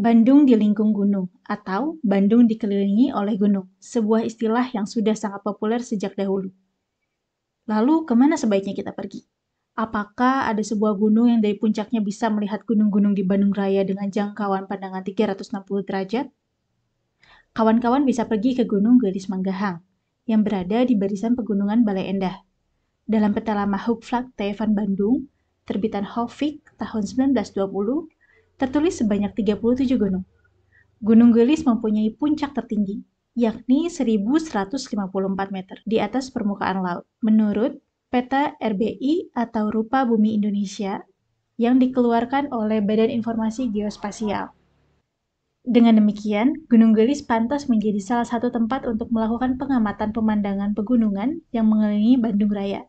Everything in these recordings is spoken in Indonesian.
Bandung di lingkung gunung atau Bandung dikelilingi oleh gunung, sebuah istilah yang sudah sangat populer sejak dahulu. Lalu, kemana sebaiknya kita pergi? Apakah ada sebuah gunung yang dari puncaknya bisa melihat gunung-gunung di Bandung Raya dengan jangkauan pandangan 360 derajat? Kawan-kawan bisa pergi ke Gunung Gelis Manggahang, yang berada di barisan pegunungan Balai Endah. Dalam peta lama Hukflag Tevan Bandung, terbitan Hofik tahun 1920, tertulis sebanyak 37 gunung. Gunung Gelis mempunyai puncak tertinggi, yakni 1154 meter di atas permukaan laut. Menurut peta RBI atau Rupa Bumi Indonesia yang dikeluarkan oleh Badan Informasi Geospasial. Dengan demikian, Gunung Gelis pantas menjadi salah satu tempat untuk melakukan pengamatan pemandangan pegunungan yang mengelilingi Bandung Raya.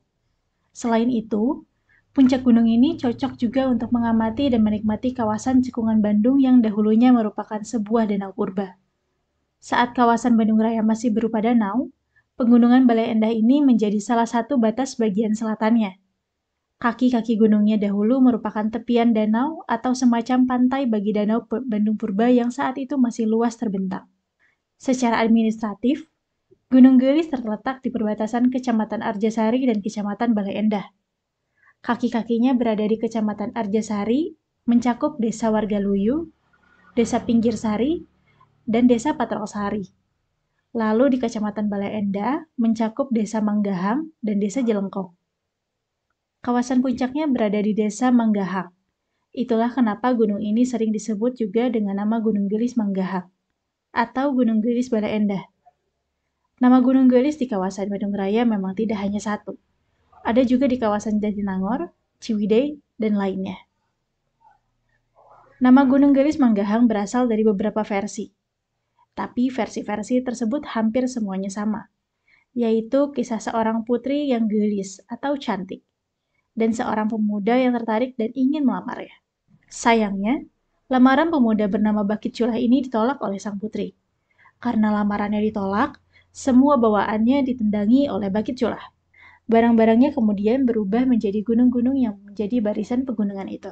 Selain itu, Puncak gunung ini cocok juga untuk mengamati dan menikmati kawasan cekungan Bandung yang dahulunya merupakan sebuah danau purba. Saat kawasan Bandung Raya masih berupa danau, pegunungan Balai Endah ini menjadi salah satu batas bagian selatannya. Kaki-kaki gunungnya dahulu merupakan tepian danau atau semacam pantai bagi danau Bandung Purba yang saat itu masih luas terbentang. Secara administratif, Gunung Gelis terletak di perbatasan Kecamatan Arjasari dan Kecamatan Balai Endah. Kaki-kakinya berada di Kecamatan Arjasari, mencakup Desa Warga Luyu, Desa Pinggir Sari, dan Desa Patrol Sari. Lalu di Kecamatan Balai Endah, mencakup Desa Manggahang dan Desa Jelengkok. Kawasan puncaknya berada di Desa Manggahang. Itulah kenapa gunung ini sering disebut juga dengan nama Gunung Gelis Manggahang atau Gunung Gelis Bale Endah. Nama Gunung Gelis di kawasan Bandung Raya memang tidak hanya satu. Ada juga di kawasan Jatinangor, Ciwidey, dan lainnya. Nama Gunung Gelis Manggahang berasal dari beberapa versi, tapi versi-versi tersebut hampir semuanya sama, yaitu kisah seorang putri yang gelis atau cantik, dan seorang pemuda yang tertarik dan ingin melamarnya. Sayangnya, lamaran pemuda bernama Bakit Culah ini ditolak oleh sang putri. Karena lamarannya ditolak, semua bawaannya ditendangi oleh Bakit Culah. Barang-barangnya kemudian berubah menjadi gunung-gunung yang menjadi barisan pegunungan itu.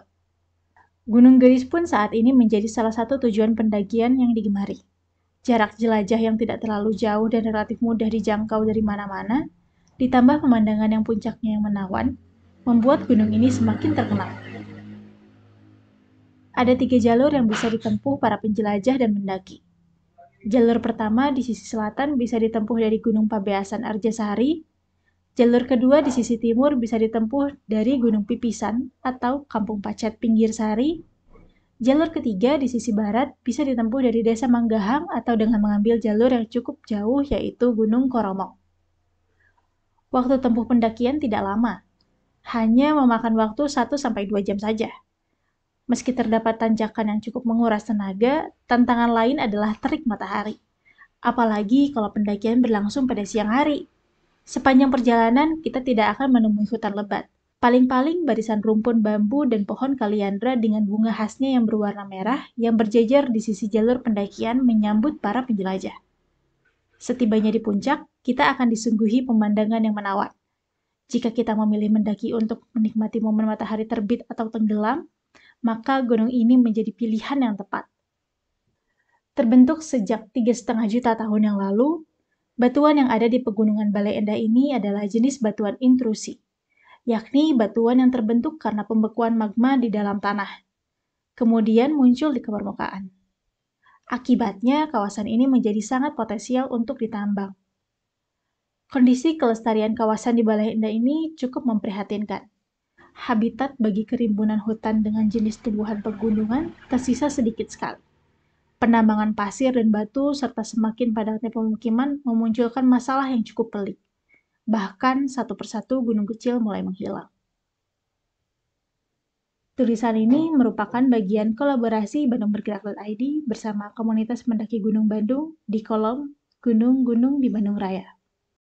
Gunung Geris pun saat ini menjadi salah satu tujuan pendakian yang digemari. Jarak jelajah yang tidak terlalu jauh dan relatif mudah dijangkau dari mana-mana, ditambah pemandangan yang puncaknya yang menawan, membuat gunung ini semakin terkenal. Ada tiga jalur yang bisa ditempuh para penjelajah dan mendaki. Jalur pertama di sisi selatan bisa ditempuh dari Gunung Pabeasan Arjasari Jalur kedua di sisi timur bisa ditempuh dari Gunung Pipisan atau Kampung Pacet Pinggir Sari. Jalur ketiga di sisi barat bisa ditempuh dari Desa Manggahang atau dengan mengambil jalur yang cukup jauh yaitu Gunung Koromok. Waktu tempuh pendakian tidak lama, hanya memakan waktu 1-2 jam saja. Meski terdapat tanjakan yang cukup menguras tenaga, tantangan lain adalah terik matahari. Apalagi kalau pendakian berlangsung pada siang hari, Sepanjang perjalanan, kita tidak akan menemui hutan lebat. Paling-paling barisan rumpun bambu dan pohon kaliandra dengan bunga khasnya yang berwarna merah yang berjejer di sisi jalur pendakian menyambut para penjelajah. Setibanya di puncak, kita akan disungguhi pemandangan yang menawan. Jika kita memilih mendaki untuk menikmati momen matahari terbit atau tenggelam, maka gunung ini menjadi pilihan yang tepat. Terbentuk sejak setengah juta tahun yang lalu, Batuan yang ada di Pegunungan Balai Endah ini adalah jenis batuan intrusi, yakni batuan yang terbentuk karena pembekuan magma di dalam tanah, kemudian muncul di permukaan. Akibatnya, kawasan ini menjadi sangat potensial untuk ditambang. Kondisi kelestarian kawasan di Balai Endah ini cukup memprihatinkan. Habitat bagi kerimbunan hutan dengan jenis tumbuhan pegunungan tersisa sedikit sekali penambangan pasir dan batu, serta semakin padatnya pemukiman memunculkan masalah yang cukup pelik. Bahkan satu persatu gunung kecil mulai menghilang. Tulisan ini merupakan bagian kolaborasi Bandung Bergerak.id bersama komunitas mendaki Gunung Bandung di kolom Gunung-Gunung di Bandung Raya.